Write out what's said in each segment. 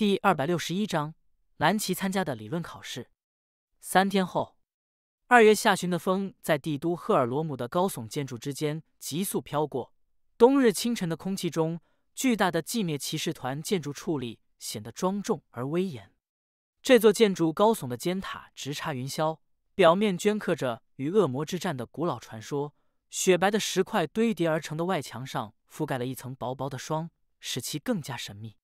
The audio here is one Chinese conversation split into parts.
第二百六十一章，兰奇参加的理论考试。三天后，二月下旬的风在帝都赫尔罗姆的高耸建筑之间急速飘过。冬日清晨的空气中，巨大的寂灭骑士团建筑矗立，显得庄重而威严。这座建筑高耸的尖塔直插云霄，表面镌刻着与恶魔之战的古老传说。雪白的石块堆叠而成的外墙，上覆盖了一层薄薄的霜，使其更加神秘。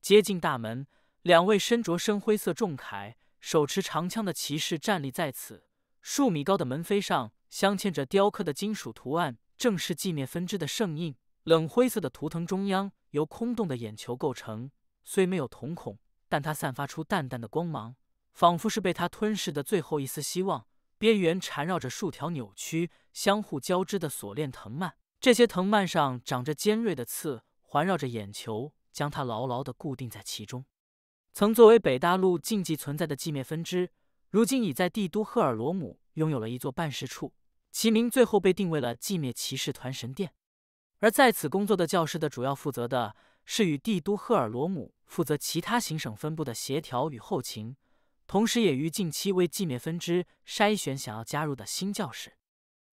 接近大门，两位身着深灰色重铠、手持长枪的骑士站立在此。数米高的门扉上镶嵌着雕刻的金属图案，正是寂灭分支的圣印。冷灰色的图腾中央由空洞的眼球构成，虽没有瞳孔，但它散发出淡淡的光芒，仿佛是被它吞噬的最后一丝希望。边缘缠绕着数条扭曲、相互交织的锁链藤蔓，这些藤蔓上长着尖锐的刺，环绕着眼球。将它牢牢的固定在其中。曾作为北大陆禁忌存在的寂灭分支，如今已在帝都赫尔罗姆拥有了一座办事处，其名最后被定位了寂灭骑士团神殿。而在此工作的教师的主要负责的是与帝都赫尔罗姆负责其他行省分部的协调与后勤，同时也于近期为寂灭分支筛选想要加入的新教士。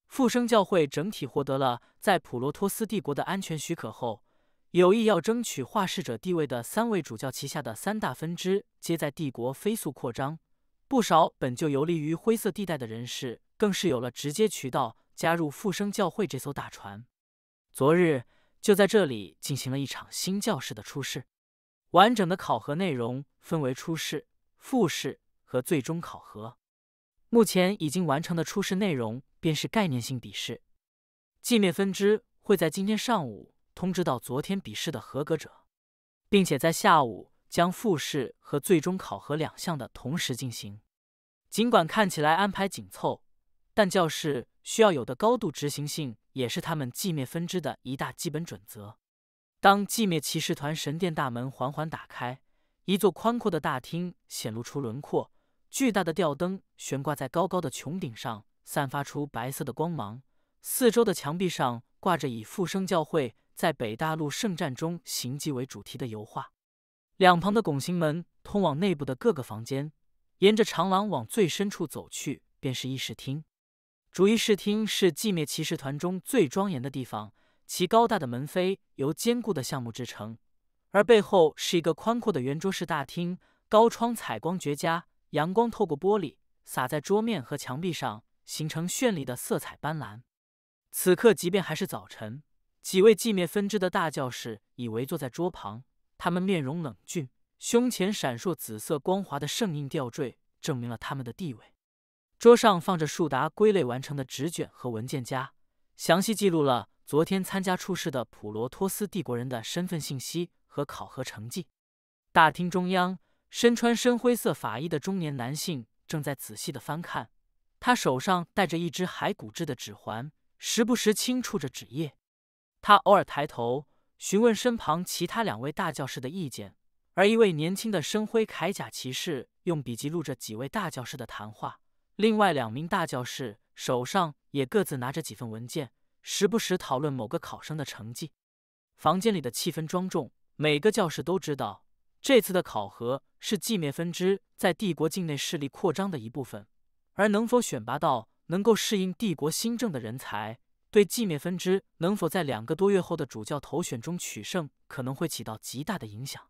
复生教会整体获得了在普罗托斯帝国的安全许可后。有意要争取画事者地位的三位主教旗下的三大分支，皆在帝国飞速扩张。不少本就游离于灰色地带的人士，更是有了直接渠道加入复生教会这艘大船。昨日就在这里进行了一场新教士的初试。完整的考核内容分为初试、复试和最终考核。目前已经完成的初试内容便是概念性笔试。寂灭分支会在今天上午。通知到昨天笔试的合格者，并且在下午将复试和最终考核两项的同时进行。尽管看起来安排紧凑，但教室需要有的高度执行性也是他们寂灭分支的一大基本准则。当寂灭骑士团神殿大门缓缓打开，一座宽阔的大厅显露出轮廓，巨大的吊灯悬挂在高高的穹顶上，散发出白色的光芒。四周的墙壁上挂着以复生教会。在北大陆圣战中行迹为主题的油画，两旁的拱形门通往内部的各个房间。沿着长廊往最深处走去，便是议事厅。主议事厅是寂灭骑士团中最庄严的地方，其高大的门扉由坚固的橡木制成，而背后是一个宽阔的圆桌式大厅，高窗采光绝佳，阳光透过玻璃洒在桌面和墙壁上，形成绚丽的色彩斑斓。此刻，即便还是早晨。几位寂灭分支的大教士已围坐在桌旁，他们面容冷峻，胸前闪烁紫色光滑的圣印吊坠，证明了他们的地位。桌上放着数沓归类完成的纸卷和文件夹，详细记录了昨天参加出事的普罗托斯帝国人的身份信息和考核成绩。大厅中央，身穿深灰色法衣的中年男性正在仔细的翻看，他手上戴着一只骸骨制的指环，时不时轻触着纸页。他偶尔抬头询问身旁其他两位大教士的意见，而一位年轻的深灰铠甲骑士用笔记录着几位大教士的谈话。另外两名大教士手上也各自拿着几份文件，时不时讨论某个考生的成绩。房间里的气氛庄重，每个教士都知道，这次的考核是寂灭分支在帝国境内势力扩张的一部分，而能否选拔到能够适应帝国新政的人才。对寂灭分支能否在两个多月后的主教头选中取胜，可能会起到极大的影响。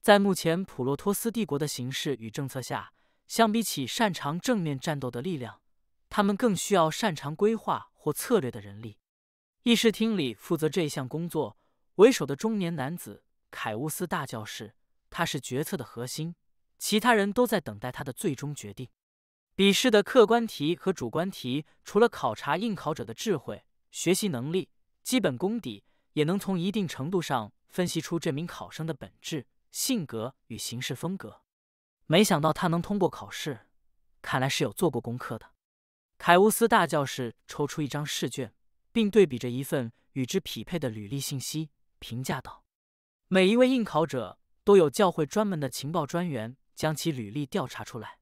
在目前普洛托斯帝国的形势与政策下，相比起擅长正面战斗的力量，他们更需要擅长规划或策略的人力。议事厅里负责这一项工作，为首的中年男子凯乌斯大教士，他是决策的核心，其他人都在等待他的最终决定。笔试的客观题和主观题，除了考察应考者的智慧、学习能力、基本功底，也能从一定程度上分析出这名考生的本质、性格与行事风格。没想到他能通过考试，看来是有做过功课的。凯乌斯大教士抽出一张试卷，并对比着一份与之匹配的履历信息，评价道：“每一位应考者都有教会专门的情报专员，将其履历调查出来。”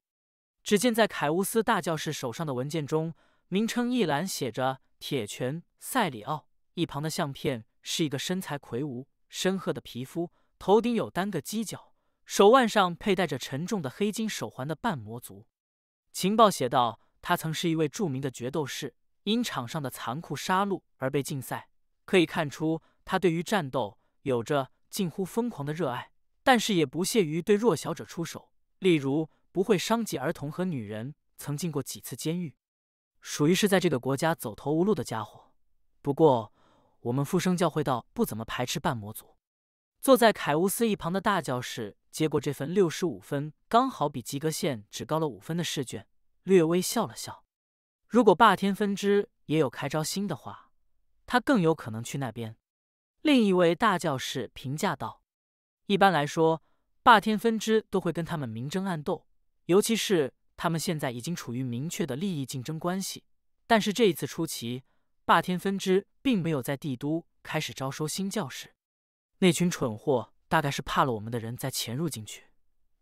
只见在凯乌斯大教士手上的文件中，名称一栏写着“铁拳塞里奥”，一旁的相片是一个身材魁梧、深褐的皮肤、头顶有单个犄角、手腕上佩戴着沉重的黑金手环的半魔族。情报写道，他曾是一位著名的决斗士，因场上的残酷杀戮而被禁赛。可以看出，他对于战斗有着近乎疯狂的热爱，但是也不屑于对弱小者出手，例如。不会伤及儿童和女人。曾进过几次监狱，属于是在这个国家走投无路的家伙。不过，我们复生教会道不怎么排斥半魔族。坐在凯乌斯一旁的大教士接过这份六十五分，刚好比及格线只高了五分的试卷，略微笑了笑。如果霸天分支也有开招新的话，他更有可能去那边。另一位大教士评价道：“一般来说，霸天分支都会跟他们明争暗斗。”尤其是他们现在已经处于明确的利益竞争关系，但是这一次出奇，霸天分支并没有在帝都开始招收新教师，那群蠢货大概是怕了我们的人再潜入进去，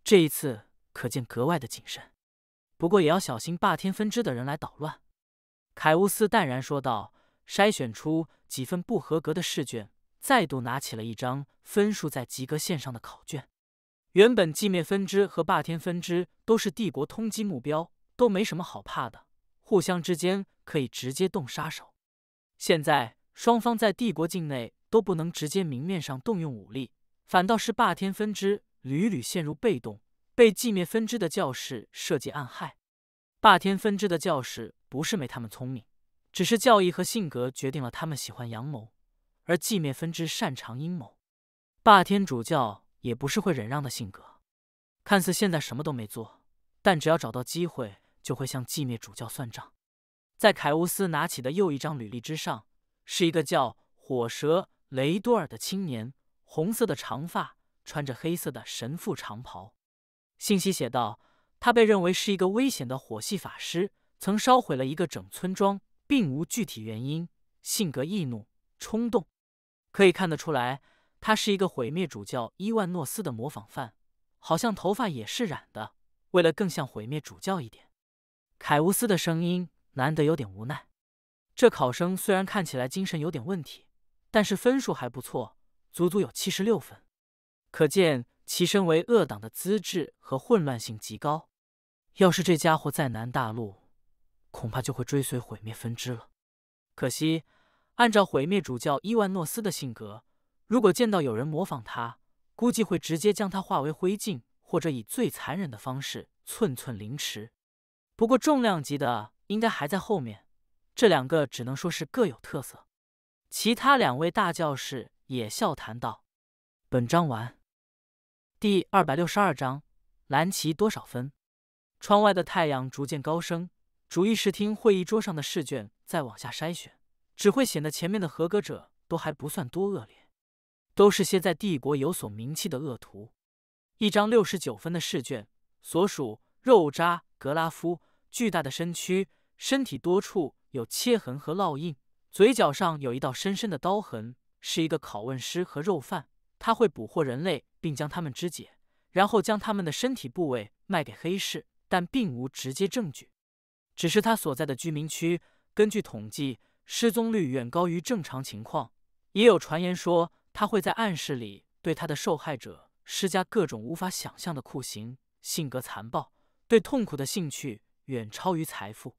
这一次可见格外的谨慎，不过也要小心霸天分支的人来捣乱。凯乌斯淡然说道，筛选出几份不合格的试卷，再度拿起了一张分数在及格线上的考卷。原本寂灭分支和霸天分支都是帝国通缉目标，都没什么好怕的，互相之间可以直接动杀手。现在双方在帝国境内都不能直接明面上动用武力，反倒是霸天分支屡屡陷入被动，被寂灭分支的教士设计暗害。霸天分支的教士不是没他们聪明，只是教义和性格决定了他们喜欢阳谋，而寂灭分支擅长阴谋。霸天主教。也不是会忍让的性格，看似现在什么都没做，但只要找到机会，就会向寂灭主教算账。在凯乌斯拿起的又一张履历之上，是一个叫火蛇雷多尔的青年，红色的长发，穿着黑色的神父长袍。信息写道：他被认为是一个危险的火系法师，曾烧毁了一个整村庄，并无具体原因。性格易怒、冲动，可以看得出来。他是一个毁灭主教伊万诺斯的模仿犯，好像头发也是染的，为了更像毁灭主教一点。凯乌斯的声音难得有点无奈。这考生虽然看起来精神有点问题，但是分数还不错，足足有七十六分，可见其身为恶党的资质和混乱性极高。要是这家伙在南大陆，恐怕就会追随毁灭分支了。可惜，按照毁灭主教伊万诺斯的性格。如果见到有人模仿他，估计会直接将他化为灰烬，或者以最残忍的方式寸寸凌迟。不过重量级的应该还在后面，这两个只能说是各有特色。其他两位大教士也笑谈道：“本章完，第二百六十二章，蓝旗多少分？”窗外的太阳逐渐高升，主议事厅会议桌上的试卷，再往下筛选，只会显得前面的合格者都还不算多恶劣。都是些在帝国有所名气的恶徒。一张六十九分的试卷，所属肉渣格拉夫，巨大的身躯，身体多处有切痕和烙印，嘴角上有一道深深的刀痕，是一个拷问师和肉贩。他会捕获人类，并将他们肢解，然后将他们的身体部位卖给黑市。但并无直接证据，只是他所在的居民区，根据统计，失踪率远高于正常情况。也有传言说。他会在暗示里对他的受害者施加各种无法想象的酷刑，性格残暴，对痛苦的兴趣远超于财富。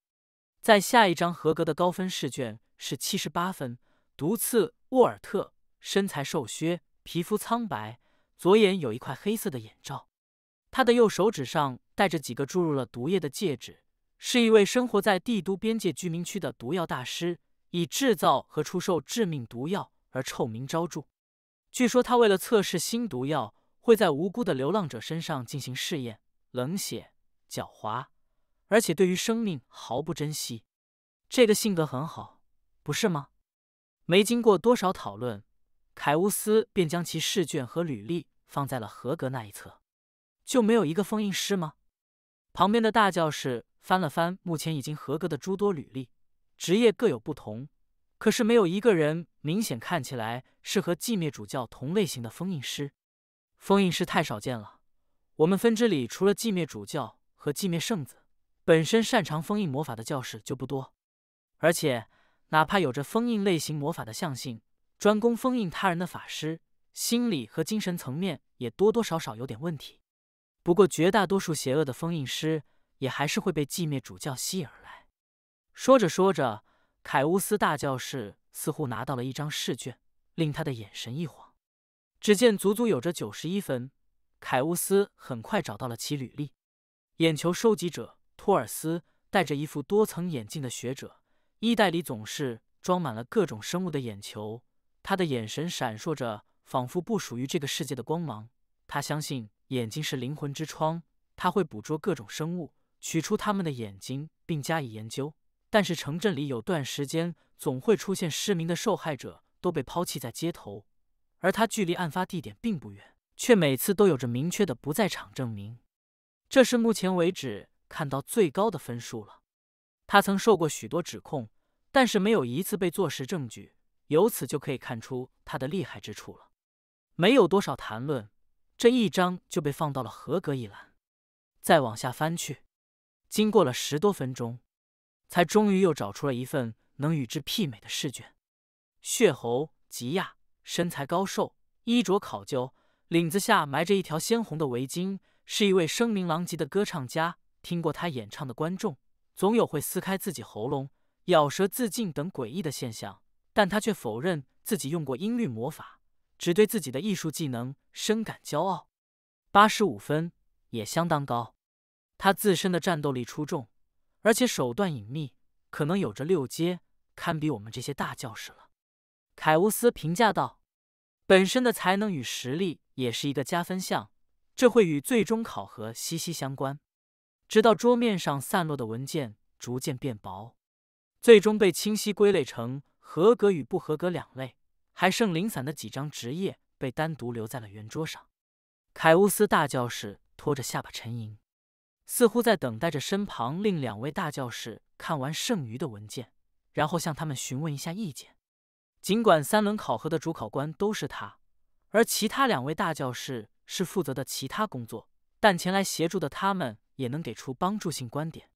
在下一张合格的高分试卷是七十八分。毒刺沃尔特，身材瘦削，皮肤苍白，左眼有一块黑色的眼罩，他的右手指上戴着几个注入了毒液的戒指，是一位生活在帝都边界居民区的毒药大师，以制造和出售致命毒药而臭名昭著。据说他为了测试新毒药，会在无辜的流浪者身上进行试验。冷血、狡猾，而且对于生命毫不珍惜。这个性格很好，不是吗？没经过多少讨论，凯乌斯便将其试卷和履历放在了合格那一侧。就没有一个封印师吗？旁边的大教室翻了翻目前已经合格的诸多履历，职业各有不同。可是没有一个人明显看起来是和寂灭主教同类型的封印师，封印师太少见了。我们分支里除了寂灭主教和寂灭圣子，本身擅长封印魔法的教士就不多。而且，哪怕有着封印类型魔法的相性，专攻封印他人的法师，心理和精神层面也多多少少有点问题。不过，绝大多数邪恶的封印师也还是会被寂灭主教吸引而来。说着说着。凯乌斯大教室似乎拿到了一张试卷，令他的眼神一晃。只见足足有着九十一分。凯乌斯很快找到了其履历，眼球收集者托尔斯，戴着一副多层眼镜的学者，衣袋里总是装满了各种生物的眼球。他的眼神闪烁着，仿佛不属于这个世界的光芒。他相信眼睛是灵魂之窗，他会捕捉各种生物，取出他们的眼睛并加以研究。但是城镇里有段时间总会出现失明的受害者都被抛弃在街头，而他距离案发地点并不远，却每次都有着明确的不在场证明。这是目前为止看到最高的分数了。他曾受过许多指控，但是没有一次被坐实证据，由此就可以看出他的厉害之处了。没有多少谈论，这一章就被放到了合格一栏。再往下翻去，经过了十多分钟。才终于又找出了一份能与之媲美的试卷。血猴吉亚身材高瘦，衣着考究，领子下埋着一条鲜红的围巾，是一位声名狼藉的歌唱家。听过他演唱的观众，总有会撕开自己喉咙、咬舌自尽等诡异的现象。但他却否认自己用过音律魔法，只对自己的艺术技能深感骄傲。八十五分也相当高，他自身的战斗力出众。而且手段隐秘，可能有着六阶，堪比我们这些大教士了。”凯乌斯评价道，“本身的才能与实力也是一个加分项，这会与最终考核息息相关。”直到桌面上散落的文件逐渐变薄，最终被清晰归类成合格与不合格两类，还剩零散的几张职业被单独留在了圆桌上。凯乌斯大教士拖着下巴沉吟。似乎在等待着身旁另两位大教士看完剩余的文件，然后向他们询问一下意见。尽管三轮考核的主考官都是他，而其他两位大教士是负责的其他工作，但前来协助的他们也能给出帮助性观点。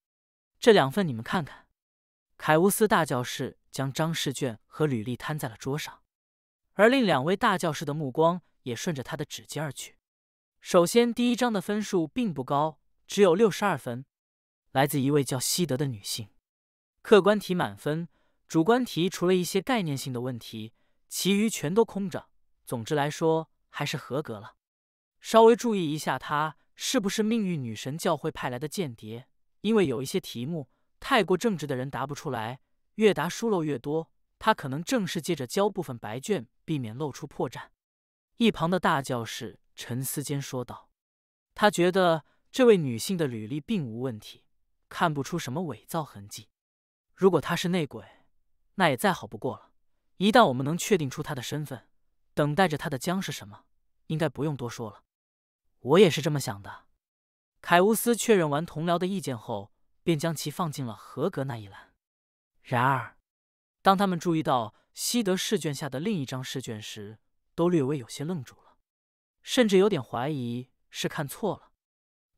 这两份你们看看。凯乌斯大教士将张试卷和履历摊在了桌上，而另两位大教士的目光也顺着他的指尖去。首先，第一章的分数并不高。只有六十二分，来自一位叫西德的女性。客观题满分，主观题除了一些概念性的问题，其余全都空着。总之来说，还是合格了。稍微注意一下，她是不是命运女神教会派来的间谍？因为有一些题目太过正直的人答不出来，越答疏漏越多。她可能正是借着交部分白卷，避免露出破绽。一旁的大教士沉思间说道：“他觉得。”这位女性的履历并无问题，看不出什么伪造痕迹。如果她是内鬼，那也再好不过了。一旦我们能确定出她的身份，等待着她的将是什么，应该不用多说了。我也是这么想的。凯乌斯确认完同僚的意见后，便将其放进了合格那一栏。然而，当他们注意到西德试卷下的另一张试卷时，都略微有些愣住了，甚至有点怀疑是看错了。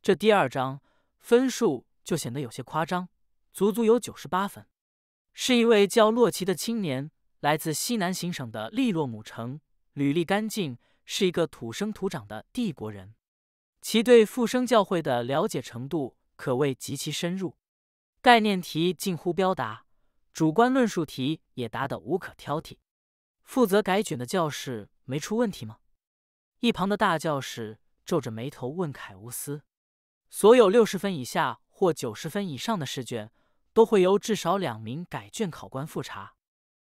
这第二章分数就显得有些夸张，足足有九十八分。是一位叫洛奇的青年，来自西南行省的利洛姆城，履历干净，是一个土生土长的帝国人。其对复生教会的了解程度可谓极其深入，概念题近乎标答，主观论述题也答得无可挑剔。负责改卷的教士没出问题吗？一旁的大教士皱着眉头问凯乌斯。所有六十分以下或九十分以上的试卷，都会由至少两名改卷考官复查。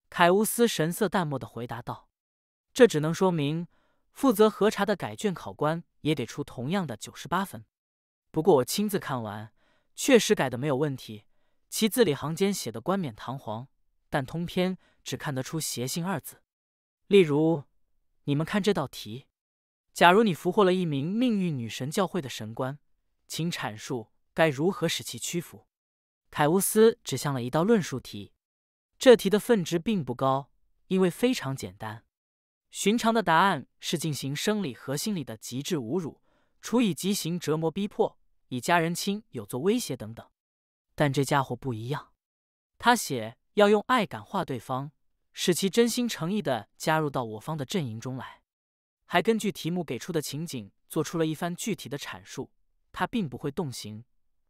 凯乌斯神色淡漠地回答道：“这只能说明，负责核查的改卷考官也给出同样的九十八分。不过我亲自看完，确实改的没有问题。其字里行间写的冠冕堂皇，但通篇只看得出邪性二字。例如，你们看这道题：假如你俘获了一名命运女神教会的神官。”请阐述该如何使其屈服。凯乌斯指向了一道论述题，这题的分值并不高，因为非常简单。寻常的答案是进行生理和心理的极致侮辱，处以极刑、折磨、逼迫，以家人亲友做威胁等等。但这家伙不一样，他写要用爱感化对方，使其真心诚意的加入到我方的阵营中来，还根据题目给出的情景做出了一番具体的阐述。他并不会动刑，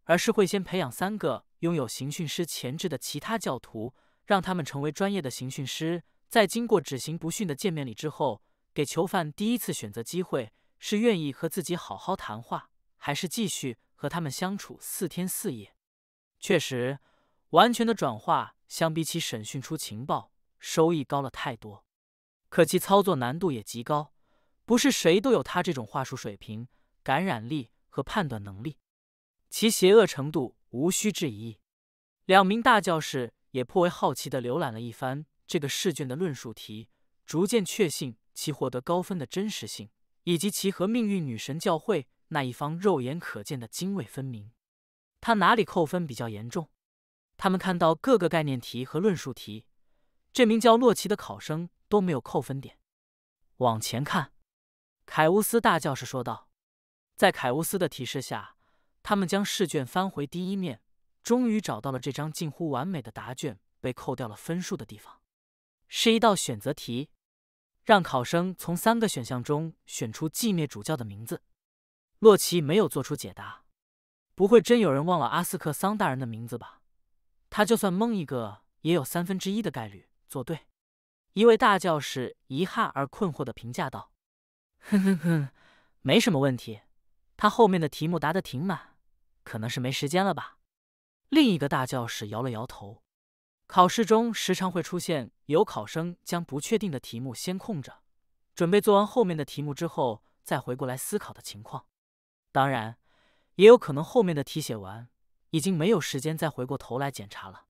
而是会先培养三个拥有刑讯师潜质的其他教徒，让他们成为专业的刑讯师。在经过只刑不讯的见面礼之后，给囚犯第一次选择机会：是愿意和自己好好谈话，还是继续和他们相处四天四夜？确实，完全的转化相比起审讯出情报，收益高了太多。可其操作难度也极高，不是谁都有他这种话术水平、感染力。和判断能力，其邪恶程度无需质疑。两名大教士也颇为好奇的浏览了一番这个试卷的论述题，逐渐确信其获得高分的真实性，以及其和命运女神教会那一方肉眼可见的泾渭分明。他哪里扣分比较严重？他们看到各个概念题和论述题，这名叫洛奇的考生都没有扣分点。往前看，凯乌斯大教士说道。在凯乌斯的提示下，他们将试卷翻回第一面，终于找到了这张近乎完美的答卷被扣掉了分数的地方。是一道选择题，让考生从三个选项中选出寂灭主教的名字。洛奇没有做出解答。不会真有人忘了阿斯克桑大人的名字吧？他就算蒙一个，也有三分之一的概率做对。一位大教士遗憾而困惑的评价道：“哼哼哼，没什么问题。”他后面的题目答得挺满，可能是没时间了吧。另一个大教室摇了摇头。考试中时常会出现有考生将不确定的题目先空着，准备做完后面的题目之后再回过来思考的情况。当然，也有可能后面的题写完已经没有时间再回过头来检查了。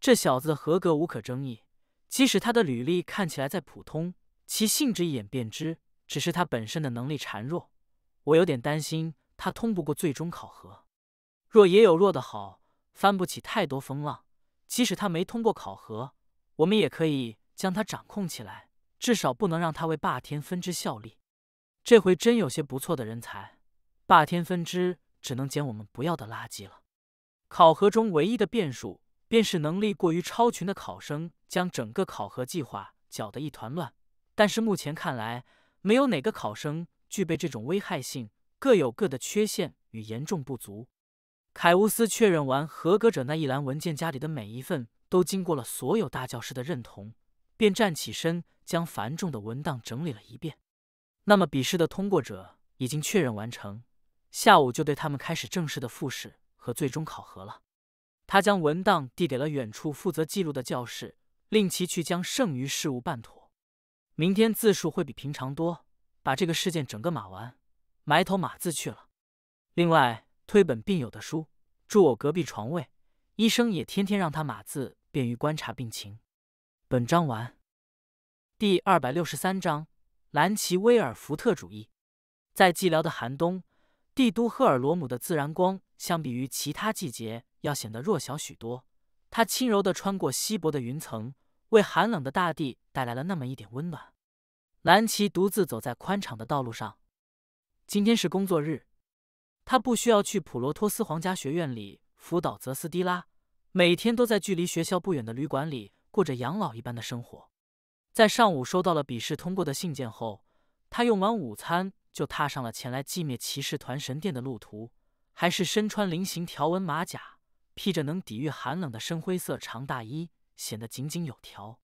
这小子的合格无可争议，即使他的履历看起来再普通，其性质一眼便知，只是他本身的能力孱弱。我有点担心他通不过最终考核。若也有弱的好，翻不起太多风浪。即使他没通过考核，我们也可以将他掌控起来，至少不能让他为霸天分支效力。这回真有些不错的人才，霸天分支只能捡我们不要的垃圾了。考核中唯一的变数，便是能力过于超群的考生将整个考核计划搅得一团乱。但是目前看来，没有哪个考生。具备这种危害性，各有各的缺陷与严重不足。凯乌斯确认完合格者那一栏文件夹里的每一份，都经过了所有大教室的认同，便站起身，将繁重的文档整理了一遍。那么笔试的通过者已经确认完成，下午就对他们开始正式的复试和最终考核了。他将文档递给了远处负责记录的教室，令其去将剩余事务办妥。明天字数会比平常多。把这个事件整个码完，埋头码字去了。另外，推本病友的书，住我隔壁床位，医生也天天让他码字，便于观察病情。本章完。第二百六十三章：兰奇威尔福特主义。在寂寥的寒冬，帝都赫尔罗姆的自然光，相比于其他季节，要显得弱小许多。它轻柔地穿过稀薄的云层，为寒冷的大地带来了那么一点温暖。蓝奇独自走在宽敞的道路上。今天是工作日，他不需要去普罗托斯皇家学院里辅导泽斯蒂拉，每天都在距离学校不远的旅馆里过着养老一般的生活。在上午收到了笔试通过的信件后，他用完午餐就踏上了前来寂灭骑士团神殿的路途，还是身穿菱形条纹马甲，披着能抵御寒冷的深灰色长大衣，显得井井有条。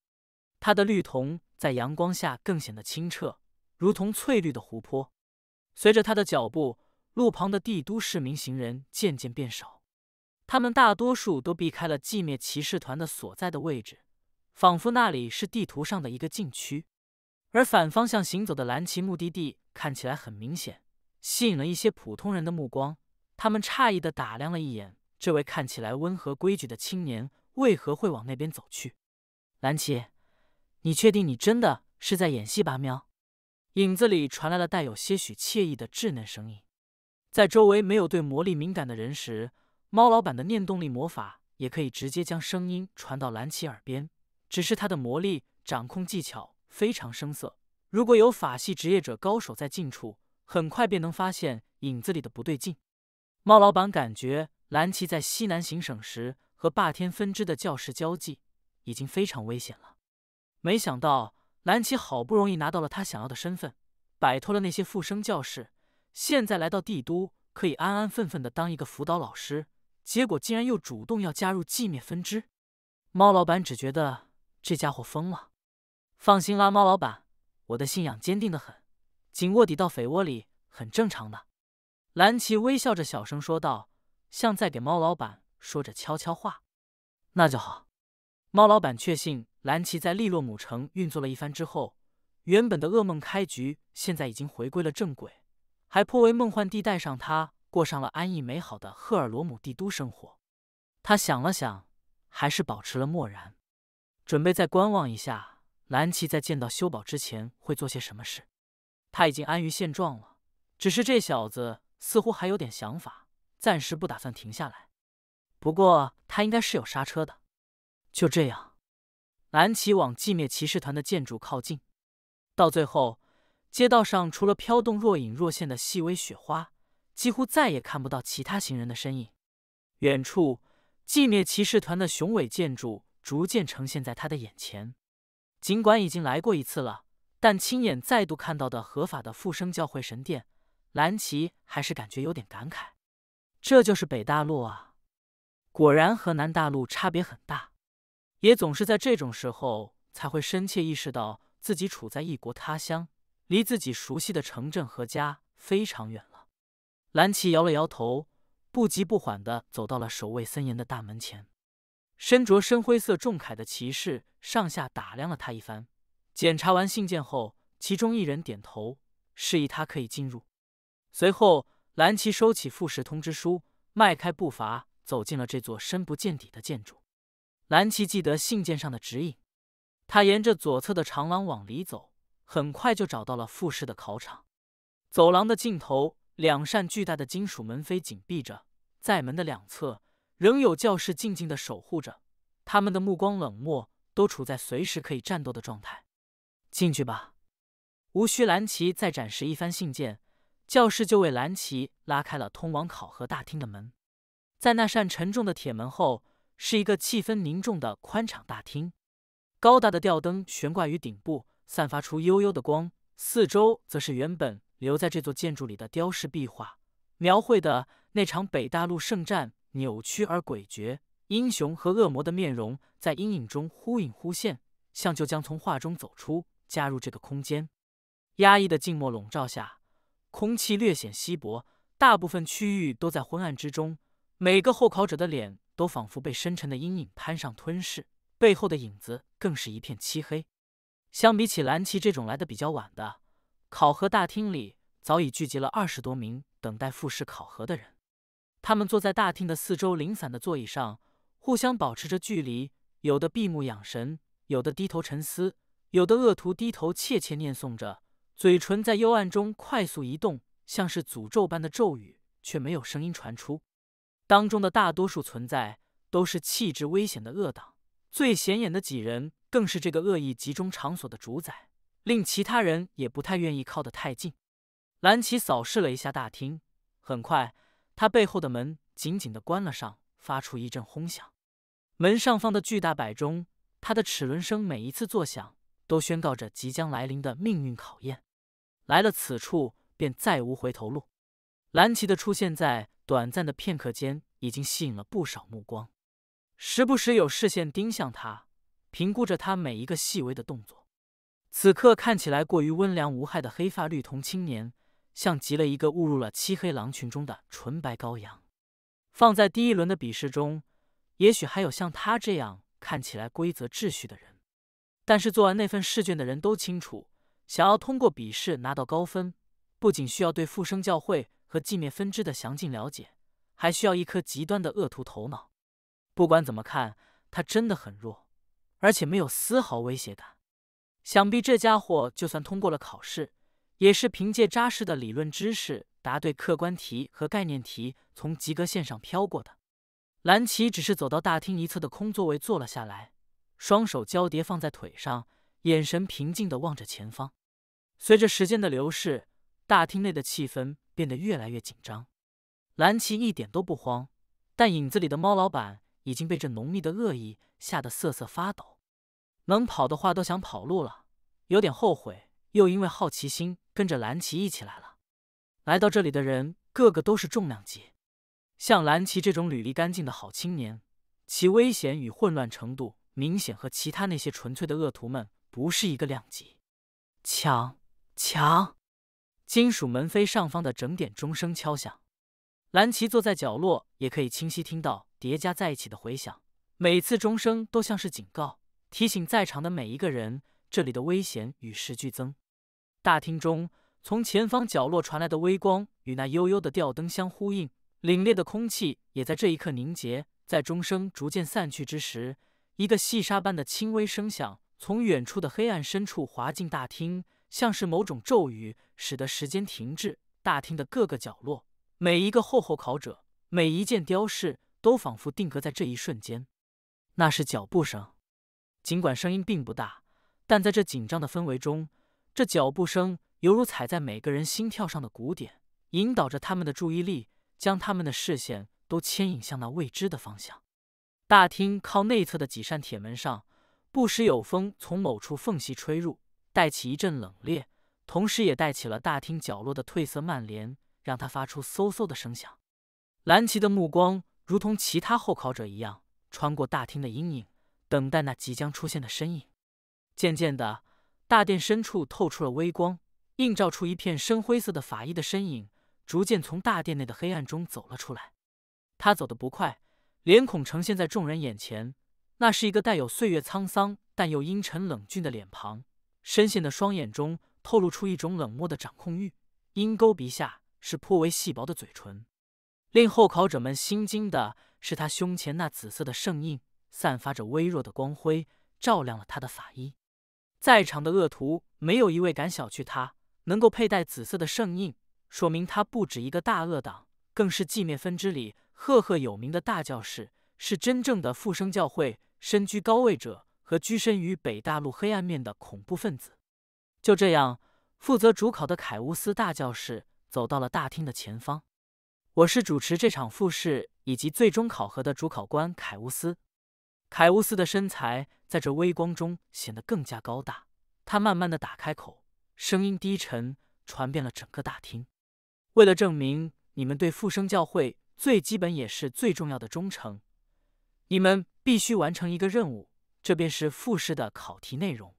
他的绿瞳在阳光下更显得清澈，如同翠绿的湖泊。随着他的脚步，路旁的帝都市民行人渐渐变少，他们大多数都避开了寂灭骑士团的所在的位置，仿佛那里是地图上的一个禁区。而反方向行走的蓝旗，目的地看起来很明显，吸引了一些普通人的目光。他们诧异地打量了一眼这位看起来温和规矩的青年，为何会往那边走去？蓝旗。你确定你真的是在演戏吧？喵，影子里传来了带有些许惬意的稚嫩声音。在周围没有对魔力敏感的人时，猫老板的念动力魔法也可以直接将声音传到蓝奇耳边。只是他的魔力掌控技巧非常生涩，如果有法系职业者高手在近处，很快便能发现影子里的不对劲。猫老板感觉蓝奇在西南行省时和霸天分支的教室交际已经非常危险了。没想到蓝奇好不容易拿到了他想要的身份，摆脱了那些复生教室，现在来到帝都可以安安分分的当一个辅导老师，结果竟然又主动要加入寂灭分支。猫老板只觉得这家伙疯了。放心啦，猫老板，我的信仰坚定的很，紧卧底到匪窝里很正常的。蓝奇微笑着小声说道，像在给猫老板说着悄悄话。那就好，猫老板确信。兰奇在利洛姆城运作了一番之后，原本的噩梦开局现在已经回归了正轨，还颇为梦幻地带上他过上了安逸美好的赫尔罗姆帝都生活。他想了想，还是保持了漠然，准备再观望一下兰奇在见到修宝之前会做些什么事。他已经安于现状了，只是这小子似乎还有点想法，暂时不打算停下来。不过他应该是有刹车的。就这样。蓝奇往寂灭骑士团的建筑靠近，到最后，街道上除了飘动若隐若现的细微雪花，几乎再也看不到其他行人的身影。远处，寂灭骑士团的雄伟建筑逐渐呈现在他的眼前。尽管已经来过一次了，但亲眼再度看到的合法的复生教会神殿，蓝奇还是感觉有点感慨。这就是北大陆啊，果然和南大陆差别很大。也总是在这种时候才会深切意识到自己处在异国他乡，离自己熟悉的城镇和家非常远了。蓝琪摇了摇头，不急不缓地走到了守卫森严的大门前。身着深灰色重铠的骑士上下打量了他一番，检查完信件后，其中一人点头，示意他可以进入。随后，蓝琪收起复试通知书，迈开步伐走进了这座深不见底的建筑。蓝奇记得信件上的指引，他沿着左侧的长廊往里走，很快就找到了复试的考场。走廊的尽头，两扇巨大的金属门扉紧闭着，在门的两侧，仍有教士静静的守护着，他们的目光冷漠，都处在随时可以战斗的状态。进去吧，无需蓝奇再展示一番信件，教士就为蓝奇拉开了通往考核大厅的门。在那扇沉重的铁门后。是一个气氛凝重的宽敞大厅，高大的吊灯悬挂于顶部，散发出幽幽的光。四周则是原本留在这座建筑里的雕饰壁画，描绘的那场北大陆圣战扭曲而诡谲，英雄和恶魔的面容在阴影中忽隐忽现，像就将从画中走出，加入这个空间。压抑的静默笼罩下，空气略显稀薄，大部分区域都在昏暗之中，每个候考者的脸。都仿佛被深沉的阴影攀上吞噬，背后的影子更是一片漆黑。相比起蓝旗这种来的比较晚的，考核大厅里早已聚集了二十多名等待复试考核的人。他们坐在大厅的四周零散的座椅上，互相保持着距离，有的闭目养神，有的低头沉思，有的恶徒低头窃窃念诵着，嘴唇在幽暗中快速移动，像是诅咒般的咒语，却没有声音传出。当中的大多数存在都是气质危险的恶党，最显眼的几人更是这个恶意集中场所的主宰，令其他人也不太愿意靠得太近。蓝奇扫视了一下大厅，很快，他背后的门紧紧地关了上，发出一阵轰响。门上方的巨大摆钟，它的齿轮声每一次作响，都宣告着即将来临的命运考验。来了此处，便再无回头路。蓝奇的出现在。短暂的片刻间，已经吸引了不少目光，时不时有视线盯向他，评估着他每一个细微的动作。此刻看起来过于温良无害的黑发绿瞳青年，像极了一个误入了漆黑狼群中的纯白羔羊。放在第一轮的笔试中，也许还有像他这样看起来规则秩序的人，但是做完那份试卷的人都清楚，想要通过笔试拿到高分，不仅需要对复生教会。和寂灭分支的详尽了解，还需要一颗极端的恶徒头脑。不管怎么看，他真的很弱，而且没有丝毫威胁感。想必这家伙就算通过了考试，也是凭借扎实的理论知识答对客观题和概念题，从及格线上飘过的。蓝奇只是走到大厅一侧的空座位坐了下来，双手交叠放在腿上，眼神平静地望着前方。随着时间的流逝，大厅内的气氛。变得越来越紧张，蓝奇一点都不慌，但影子里的猫老板已经被这浓密的恶意吓得瑟瑟发抖，能跑的话都想跑路了，有点后悔又因为好奇心跟着蓝奇一起来了。来到这里的人个个都是重量级，像蓝奇这种履历干净的好青年，其危险与混乱程度明显和其他那些纯粹的恶徒们不是一个量级。抢，抢！金属门扉上方的整点钟声敲响，蓝琪坐在角落，也可以清晰听到叠加在一起的回响。每次钟声都像是警告，提醒在场的每一个人，这里的危险与时俱增。大厅中，从前方角落传来的微光与那悠悠的吊灯相呼应，凛冽的空气也在这一刻凝结。在钟声逐渐散去之时，一个细沙般的轻微声响从远处的黑暗深处滑进大厅。像是某种咒语，使得时间停滞。大厅的各个角落，每一个候考者，每一件雕饰，都仿佛定格在这一瞬间。那是脚步声，尽管声音并不大，但在这紧张的氛围中，这脚步声犹如踩在每个人心跳上的鼓点，引导着他们的注意力，将他们的视线都牵引向那未知的方向。大厅靠内侧的几扇铁门上，不时有风从某处缝隙吹入。带起一阵冷冽，同时也带起了大厅角落的褪色幔帘，让它发出嗖嗖的声响。兰奇的目光如同其他候考者一样，穿过大厅的阴影，等待那即将出现的身影。渐渐的，大殿深处透出了微光，映照出一片深灰色的法衣的身影，逐渐从大殿内的黑暗中走了出来。他走得不快，脸孔呈现在众人眼前，那是一个带有岁月沧桑但又阴沉冷峻的脸庞。深陷的双眼中透露出一种冷漠的掌控欲，鹰钩鼻下是颇为细薄的嘴唇。令候考者们心惊的是，他胸前那紫色的圣印散发着微弱的光辉，照亮了他的法衣。在场的恶徒没有一位敢小觑他，能够佩戴紫色的圣印，说明他不止一个大恶党，更是寂灭分支里赫赫有名的大教士，是真正的复生教会身居高位者。和居身于北大陆黑暗面的恐怖分子，就这样，负责主考的凯乌斯大教士走到了大厅的前方。我是主持这场复试以及最终考核的主考官凯乌斯。凯乌斯的身材在这微光中显得更加高大。他慢慢的打开口，声音低沉，传遍了整个大厅。为了证明你们对复生教会最基本也是最重要的忠诚，你们必须完成一个任务。这便是复试的考题内容。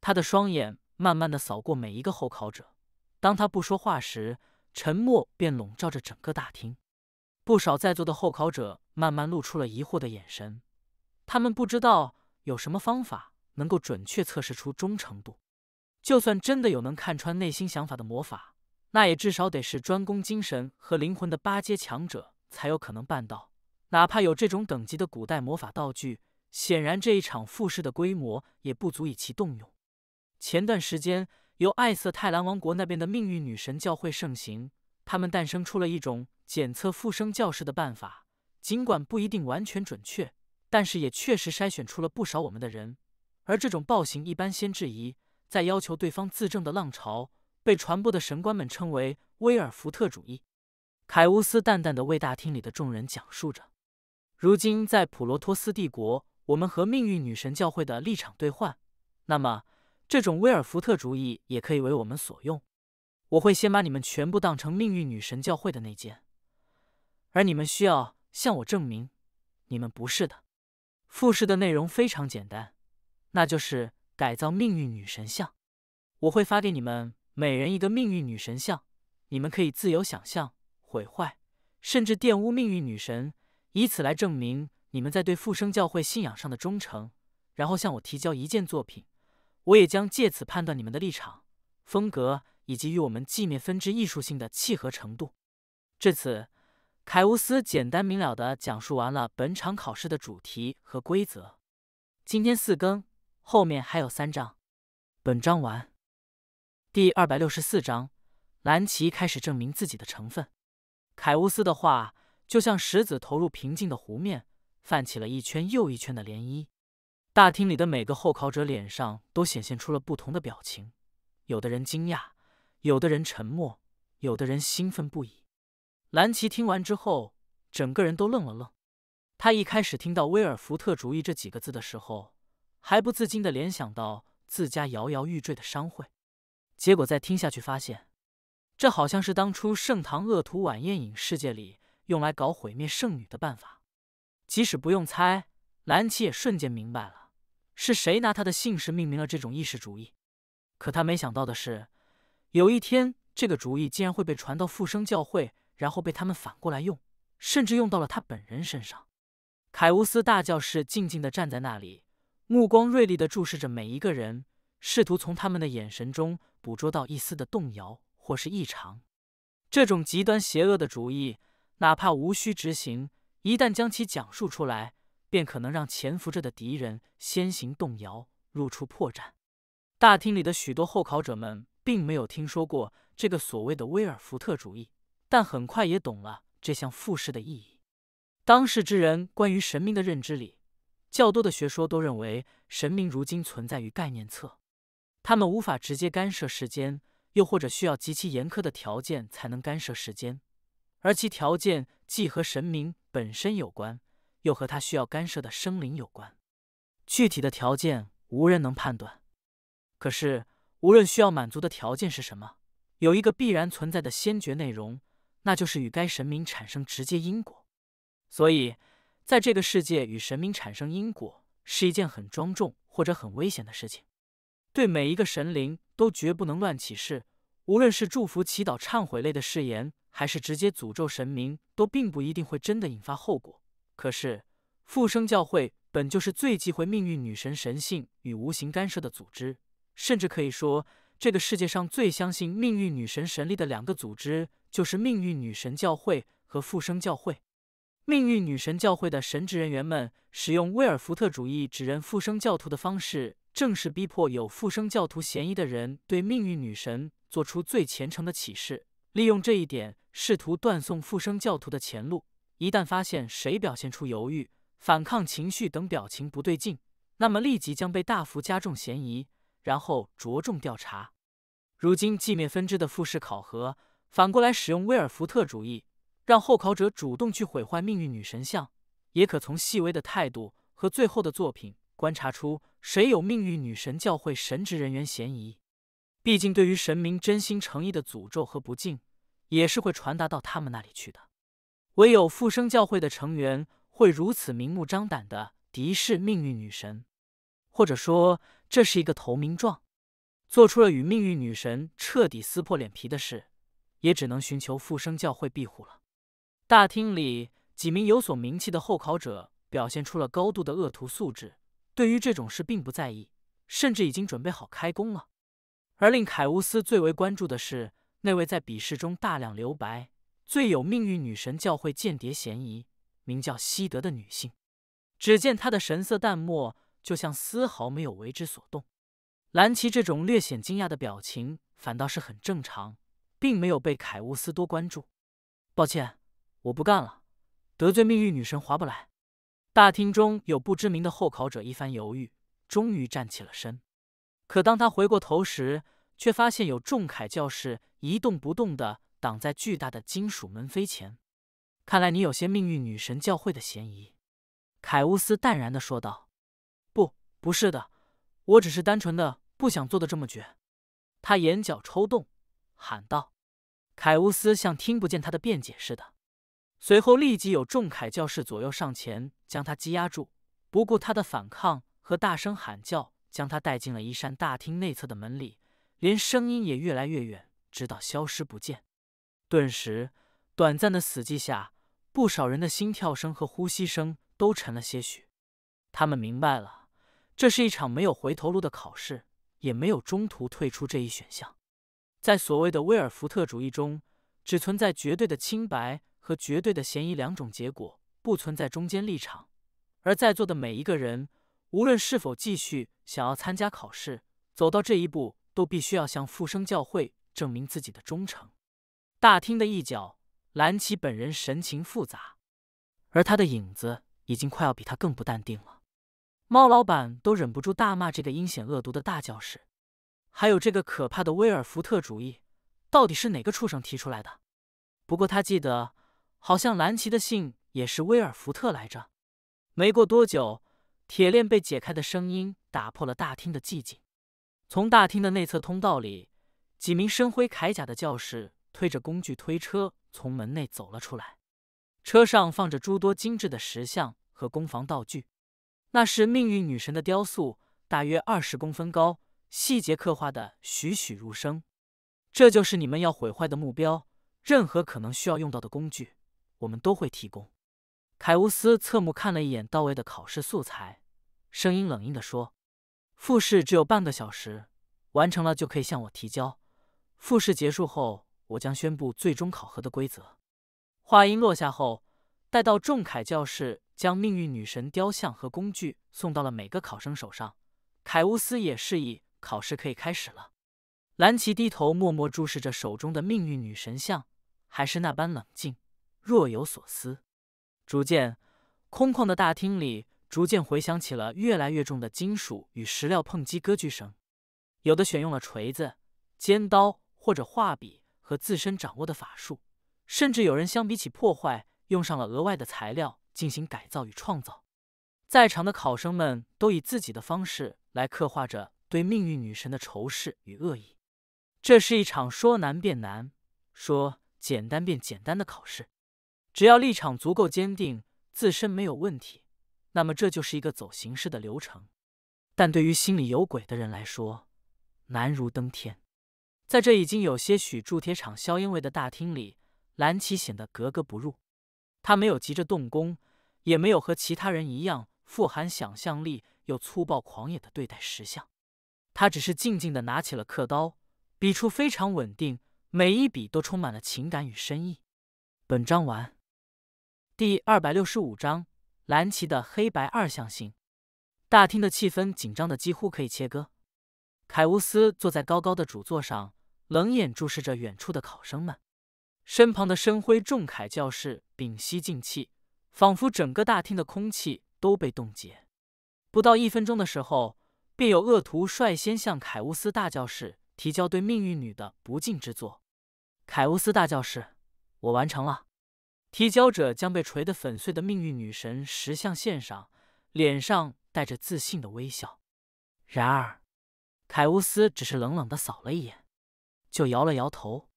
他的双眼慢慢的扫过每一个候考者。当他不说话时，沉默便笼罩着整个大厅。不少在座的候考者慢慢露出了疑惑的眼神。他们不知道有什么方法能够准确测试出忠诚度。就算真的有能看穿内心想法的魔法，那也至少得是专攻精神和灵魂的八阶强者才有可能办到。哪怕有这种等级的古代魔法道具。显然，这一场复试的规模也不足以其动用。前段时间，由艾瑟泰兰王国那边的命运女神教会盛行，他们诞生出了一种检测复生教士的办法，尽管不一定完全准确，但是也确实筛选出了不少我们的人。而这种暴行一般先质疑，再要求对方自证的浪潮，被传播的神官们称为威尔福特主义。凯乌斯淡淡的为大厅里的众人讲述着。如今，在普罗托斯帝国。我们和命运女神教会的立场兑换，那么这种威尔福特主义也可以为我们所用。我会先把你们全部当成命运女神教会的内奸，而你们需要向我证明你们不是的。复试的内容非常简单，那就是改造命运女神像。我会发给你们每人一个命运女神像，你们可以自由想象、毁坏，甚至玷污命运女神，以此来证明。你们在对复生教会信仰上的忠诚，然后向我提交一件作品，我也将借此判断你们的立场、风格以及与我们寂灭分支艺术性的契合程度。至此，凯乌斯简单明了的讲述完了本场考试的主题和规则。今天四更，后面还有三章。本章完。第二百六十四章，蓝奇开始证明自己的成分。凯乌斯的话就像石子投入平静的湖面。泛起了一圈又一圈的涟漪，大厅里的每个候考者脸上都显现出了不同的表情，有的人惊讶，有的人沉默，有的人兴奋不已。兰奇听完之后，整个人都愣了愣。他一开始听到“威尔福特主义”这几个字的时候，还不自禁地联想到自家摇摇欲坠的商会，结果再听下去，发现这好像是当初盛唐恶徒晚宴影世界里用来搞毁灭圣女的办法。即使不用猜，兰奇也瞬间明白了是谁拿他的姓氏命名了这种意识主义。可他没想到的是，有一天这个主意竟然会被传到复生教会，然后被他们反过来用，甚至用到了他本人身上。凯乌斯大教士静静的站在那里，目光锐利的注视着每一个人，试图从他们的眼神中捕捉到一丝的动摇或是异常。这种极端邪恶的主意，哪怕无需执行。一旦将其讲述出来，便可能让潜伏着的敌人先行动摇，露出破绽。大厅里的许多候考者们并没有听说过这个所谓的威尔福特主义，但很快也懂了这项复试的意义。当世之人关于神明的认知里，较多的学说都认为神明如今存在于概念册，他们无法直接干涉时间，又或者需要极其严苛的条件才能干涉时间，而其条件。既和神明本身有关，又和他需要干涉的生灵有关，具体的条件无人能判断。可是，无论需要满足的条件是什么，有一个必然存在的先决内容，那就是与该神明产生直接因果。所以，在这个世界与神明产生因果是一件很庄重或者很危险的事情。对每一个神灵，都绝不能乱起誓，无论是祝福、祈祷、忏悔类的誓言，还是直接诅咒神明，都并不一定会真的引发后果。可是，复生教会本就是最忌讳命运女神神性与无形干涉的组织，甚至可以说，这个世界上最相信命运女神神力的两个组织，就是命运女神教会和复生教会。命运女神教会的神职人员们使用威尔福特主义指认复生教徒的方式。正是逼迫有复生教徒嫌疑的人对命运女神做出最虔诚的启示，利用这一点试图断送复生教徒的前路。一旦发现谁表现出犹豫、反抗情绪等表情不对劲，那么立即将被大幅加重嫌疑，然后着重调查。如今寂灭分支的复试考核，反过来使用威尔福特主义，让候考者主动去毁坏命运女神像，也可从细微的态度和最后的作品观察出。谁有命运女神教会神职人员嫌疑？毕竟，对于神明真心诚意的诅咒和不敬，也是会传达到他们那里去的。唯有复生教会的成员会如此明目张胆的敌视命运女神，或者说，这是一个投名状。做出了与命运女神彻底撕破脸皮的事，也只能寻求复生教会庇护了。大厅里，几名有所名气的候考者表现出了高度的恶徒素质。对于这种事并不在意，甚至已经准备好开工了。而令凯乌斯最为关注的是那位在笔试中大量留白、最有命运女神教会间谍嫌疑，名叫西德的女性。只见她的神色淡漠，就像丝毫没有为之所动。兰奇这种略显惊讶的表情反倒是很正常，并没有被凯乌斯多关注。抱歉，我不干了，得罪命运女神划不来。大厅中有不知名的候考者，一番犹豫，终于站起了身。可当他回过头时，却发现有众凯教士一动不动地挡在巨大的金属门扉前。看来你有些命运女神教会的嫌疑，凯乌斯淡然地说道。“不，不是的，我只是单纯的不想做的这么绝。”他眼角抽动，喊道。凯乌斯像听不见他的辩解似的。随后立即有众凯教士左右上前，将他羁押住，不顾他的反抗和大声喊叫，将他带进了一扇大厅内侧的门里，连声音也越来越远，直到消失不见。顿时，短暂的死寂下，不少人的心跳声和呼吸声都沉了些许。他们明白了，这是一场没有回头路的考试，也没有中途退出这一选项。在所谓的威尔福特主义中，只存在绝对的清白。和绝对的嫌疑两种结果不存在中间立场，而在座的每一个人，无论是否继续想要参加考试，走到这一步都必须要向复生教会证明自己的忠诚。大厅的一角，蓝奇本人神情复杂，而他的影子已经快要比他更不淡定了。猫老板都忍不住大骂这个阴险恶毒的大教士，还有这个可怕的威尔福特主义，到底是哪个畜生提出来的？不过他记得。好像蓝旗的信也是威尔福特来着。没过多久，铁链被解开的声音打破了大厅的寂静。从大厅的内侧通道里，几名身灰铠甲的教士推着工具推车从门内走了出来，车上放着诸多精致的石像和攻防道具。那是命运女神的雕塑，大约二十公分高，细节刻画的栩栩如生。这就是你们要毁坏的目标，任何可能需要用到的工具。我们都会提供。凯乌斯侧目看了一眼到位的考试素材，声音冷硬的说：“复试只有半个小时，完成了就可以向我提交。复试结束后，我将宣布最终考核的规则。”话音落下后，带到仲凯教室，将命运女神雕像和工具送到了每个考生手上。凯乌斯也示意考试可以开始了。兰奇低头默默注视着手中的命运女神像，还是那般冷静。若有所思，逐渐，空旷的大厅里逐渐回响起了越来越重的金属与石料碰击、割据声。有的选用了锤子、尖刀或者画笔和自身掌握的法术，甚至有人相比起破坏，用上了额外的材料进行改造与创造。在场的考生们都以自己的方式来刻画着对命运女神的仇视与恶意。这是一场说难便难、说简单便简单的考试。只要立场足够坚定，自身没有问题，那么这就是一个走形式的流程。但对于心里有鬼的人来说，难如登天。在这已经有些许铸铁厂硝烟味的大厅里，蓝奇显得格格不入。他没有急着动工，也没有和其他人一样富含想象力又粗暴狂野的对待石像。他只是静静地拿起了刻刀，笔触非常稳定，每一笔都充满了情感与深意。本章完。第二百六十五章蓝旗的黑白二象性。大厅的气氛紧张的几乎可以切割。凯乌斯坐在高高的主座上，冷眼注视着远处的考生们。身旁的深灰重铠教士屏息静气，仿佛整个大厅的空气都被冻结。不到一分钟的时候，便有恶徒率先向凯乌斯大教士提交对命运女的不敬之作。凯乌斯大教士，我完成了。提交者将被锤得粉碎的命运女神石像献上，脸上带着自信的微笑。然而，凯乌斯只是冷冷的扫了一眼，就摇了摇头。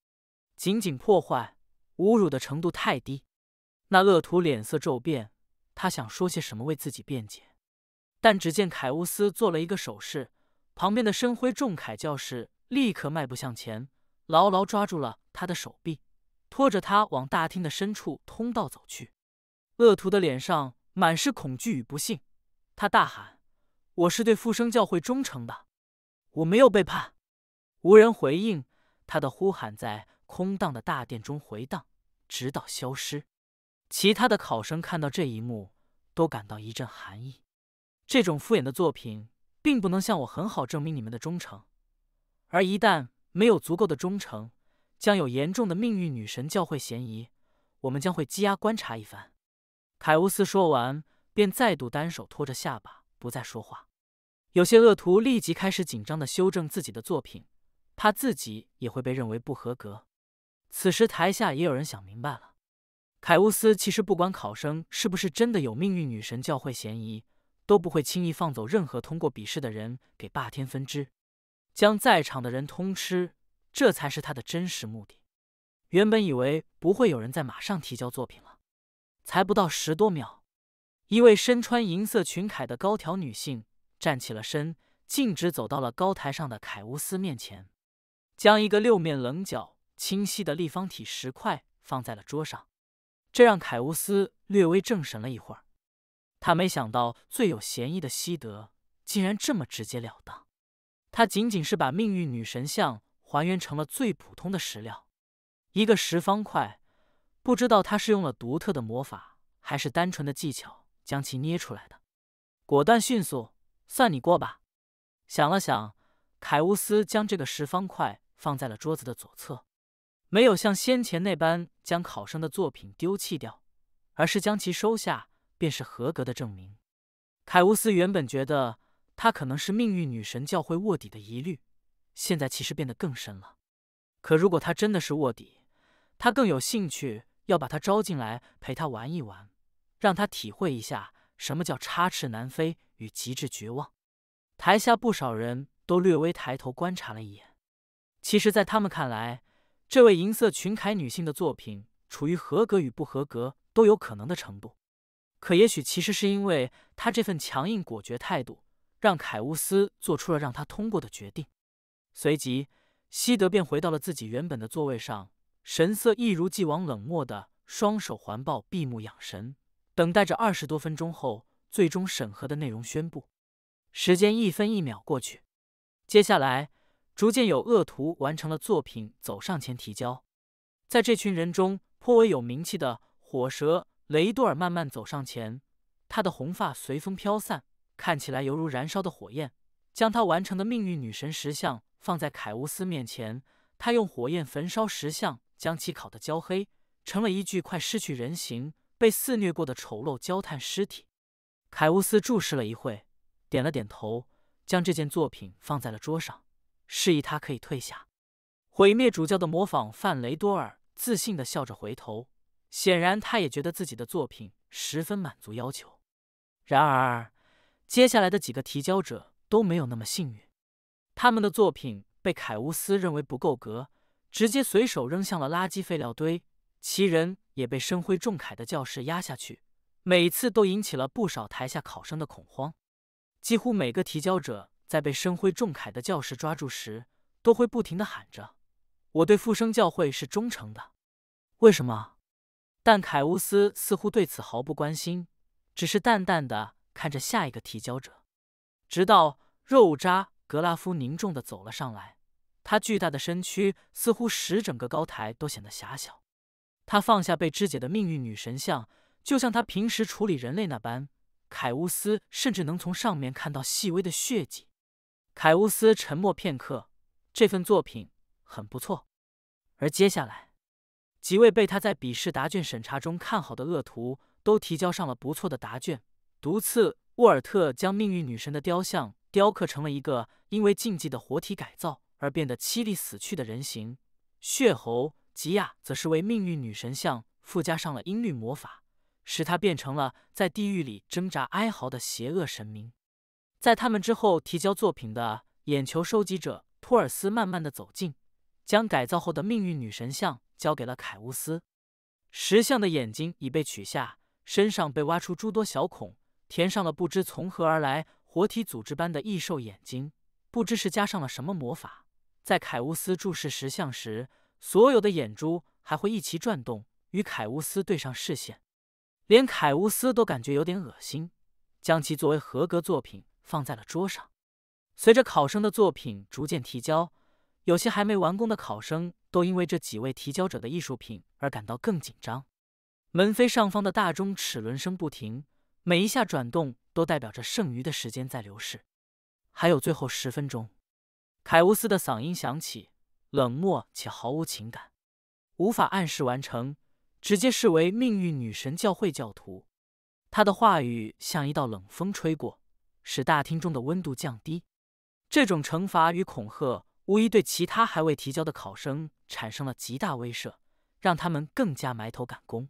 仅仅破坏、侮辱的程度太低。那恶徒脸色骤变，他想说些什么为自己辩解，但只见凯乌斯做了一个手势，旁边的深灰重铠教士立刻迈步向前，牢牢抓住了他的手臂。拖着他往大厅的深处通道走去，恶徒的脸上满是恐惧与不信。他大喊：“我是对复生教会忠诚的，我没有背叛。”无人回应他的呼喊，在空荡的大殿中回荡，直到消失。其他的考生看到这一幕，都感到一阵寒意。这种敷衍的作品，并不能向我很好证明你们的忠诚，而一旦没有足够的忠诚，将有严重的命运女神教会嫌疑，我们将会羁押观察一番。”凯乌斯说完，便再度单手托着下巴，不再说话。有些恶徒立即开始紧张地修正自己的作品，怕自己也会被认为不合格。此时，台下也有人想明白了：凯乌斯其实不管考生是不是真的有命运女神教会嫌疑，都不会轻易放走任何通过笔试的人给霸天分支，将在场的人通吃。这才是他的真实目的。原本以为不会有人再马上提交作品了，才不到十多秒，一位身穿银色裙铠的高挑女性站起了身，径直走到了高台上的凯乌斯面前，将一个六面棱角清晰的立方体石块放在了桌上。这让凯乌斯略微正神了一会儿。他没想到最有嫌疑的西德竟然这么直截了当。他仅仅是把命运女神像。还原成了最普通的石料，一个石方块。不知道他是用了独特的魔法，还是单纯的技巧将其捏出来的。果断迅速，算你过吧。想了想，凯乌斯将这个石方块放在了桌子的左侧，没有像先前那般将考生的作品丢弃掉，而是将其收下，便是合格的证明。凯乌斯原本觉得他可能是命运女神教会卧底的疑虑。现在其实变得更深了，可如果他真的是卧底，他更有兴趣要把他招进来陪他玩一玩，让他体会一下什么叫插翅难飞与极致绝望。台下不少人都略微抬头观察了一眼，其实，在他们看来，这位银色裙凯女性的作品处于合格与不合格都有可能的程度。可也许其实是因为她这份强硬果决态度，让凯乌斯做出了让她通过的决定。随即，西德便回到了自己原本的座位上，神色一如既往冷漠，的双手环抱，闭目养神，等待着二十多分钟后最终审核的内容宣布。时间一分一秒过去，接下来逐渐有恶徒完成了作品，走上前提交。在这群人中，颇为有名气的火蛇雷多尔慢慢走上前，他的红发随风飘散，看起来犹如燃烧的火焰，将他完成的命运女神石像。放在凯乌斯面前，他用火焰焚烧石像，将其烤得焦黑，成了一具快失去人形、被肆虐过的丑陋焦炭尸体。凯乌斯注视了一会，点了点头，将这件作品放在了桌上，示意他可以退下。毁灭主教的模仿范雷多尔自信地笑着回头，显然他也觉得自己的作品十分满足要求。然而，接下来的几个提交者都没有那么幸运。他们的作品被凯乌斯认为不够格，直接随手扔向了垃圾废料堆。其人也被深灰重铠的教室压下去，每次都引起了不少台下考生的恐慌。几乎每个提交者在被深灰重铠的教室抓住时，都会不停的喊着：“我对复生教会是忠诚的。”为什么？但凯乌斯似乎对此毫不关心，只是淡淡的看着下一个提交者，直到肉渣。格拉夫凝重的走了上来，他巨大的身躯似乎使整个高台都显得狭小。他放下被肢解的命运女神像，就像他平时处理人类那般。凯乌斯甚至能从上面看到细微的血迹。凯乌斯沉默片刻，这份作品很不错。而接下来，几位被他在笔试答卷审查中看好的恶徒都提交上了不错的答卷。毒刺沃尔特将命运女神的雕像。雕刻成了一个因为禁忌的活体改造而变得凄厉死去的人形血猴吉亚，则是为命运女神像附加上了音律魔法，使它变成了在地狱里挣扎哀嚎的邪恶神明。在他们之后提交作品的眼球收集者托尔斯，慢慢的走近，将改造后的命运女神像交给了凯乌斯。石像的眼睛已被取下，身上被挖出诸多小孔，填上了不知从何而来。活体组织般的异兽眼睛，不知是加上了什么魔法，在凯乌斯注视石像时，所有的眼珠还会一起转动，与凯乌斯对上视线，连凯乌斯都感觉有点恶心，将其作为合格作品放在了桌上。随着考生的作品逐渐提交，有些还没完工的考生都因为这几位提交者的艺术品而感到更紧张。门扉上方的大钟齿轮声不停。每一下转动都代表着剩余的时间在流逝，还有最后十分钟。凯乌斯的嗓音响起，冷漠且毫无情感，无法按时完成，直接视为命运女神教会教徒。他的话语像一道冷风吹过，使大厅中的温度降低。这种惩罚与恐吓无疑对其他还未提交的考生产生了极大威慑，让他们更加埋头赶工。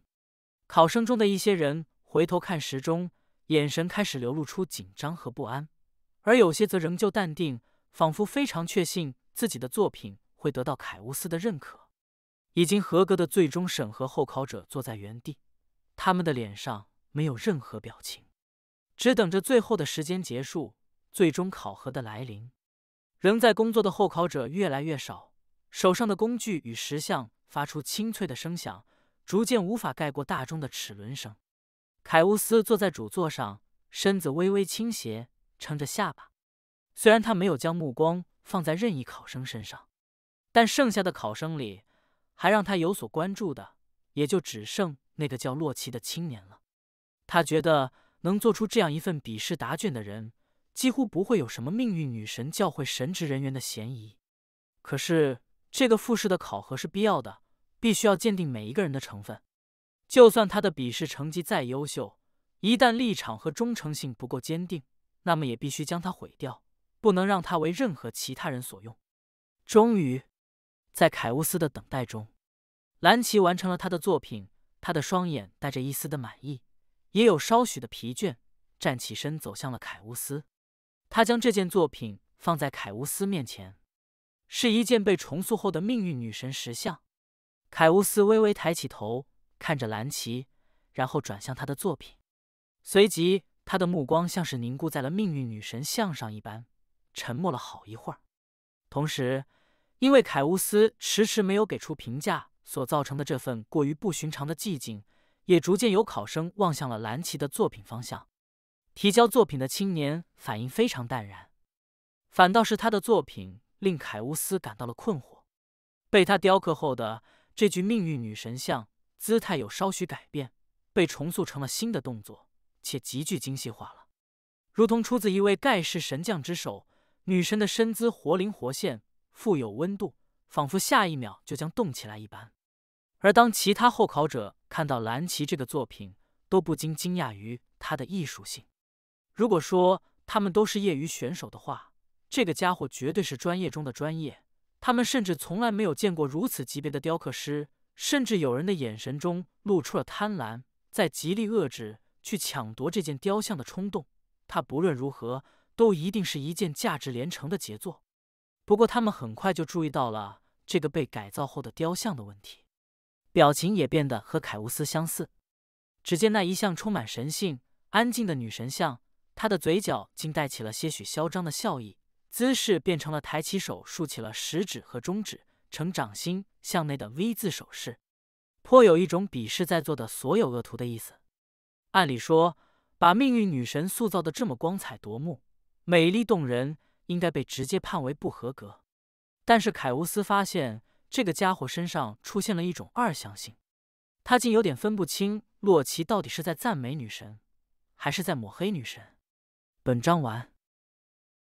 考生中的一些人。回头看时钟，眼神开始流露出紧张和不安，而有些则仍旧淡定，仿佛非常确信自己的作品会得到凯乌斯的认可。已经合格的最终审核候考者坐在原地，他们的脸上没有任何表情，只等着最后的时间结束，最终考核的来临。仍在工作的候考者越来越少，手上的工具与石像发出清脆的声响，逐渐无法盖过大钟的齿轮声。凯乌斯坐在主座上，身子微微倾斜，撑着下巴。虽然他没有将目光放在任意考生身上，但剩下的考生里，还让他有所关注的，也就只剩那个叫洛奇的青年了。他觉得能做出这样一份笔试答卷的人，几乎不会有什么命运女神教会神职人员的嫌疑。可是，这个复试的考核是必要的，必须要鉴定每一个人的成分。就算他的笔试成绩再优秀，一旦立场和忠诚性不够坚定，那么也必须将他毁掉，不能让他为任何其他人所用。终于，在凯乌斯的等待中，兰奇完成了他的作品。他的双眼带着一丝的满意，也有稍许的疲倦，站起身走向了凯乌斯。他将这件作品放在凯乌斯面前，是一件被重塑后的命运女神石像。凯乌斯微微抬起头。看着蓝奇，然后转向他的作品，随即他的目光像是凝固在了命运女神像上一般，沉默了好一会儿。同时，因为凯乌斯迟迟没有给出评价所造成的这份过于不寻常的寂静，也逐渐有考生望向了蓝奇的作品方向。提交作品的青年反应非常淡然，反倒是他的作品令凯乌斯感到了困惑。被他雕刻后的这具命运女神像。姿态有稍许改变，被重塑成了新的动作，且极具精细化了，如同出自一位盖世神将之手。女神的身姿活灵活现，富有温度，仿佛下一秒就将动起来一般。而当其他候考者看到蓝旗这个作品，都不禁惊讶于它的艺术性。如果说他们都是业余选手的话，这个家伙绝对是专业中的专业。他们甚至从来没有见过如此级别的雕刻师。甚至有人的眼神中露出了贪婪，在极力遏制去抢夺这件雕像的冲动。他不论如何，都一定是一件价值连城的杰作。不过，他们很快就注意到了这个被改造后的雕像的问题，表情也变得和凯乌斯相似。只见那一向充满神性、安静的女神像，她的嘴角竟带起了些许嚣张的笑意，姿势变成了抬起手，竖起了食指和中指。呈掌心向内的 V 字手势，颇有一种鄙视在座的所有恶徒的意思。按理说，把命运女神塑造的这么光彩夺目、美丽动人，应该被直接判为不合格。但是凯乌斯发现，这个家伙身上出现了一种二向性，他竟有点分不清洛奇到底是在赞美女神，还是在抹黑女神。本章完。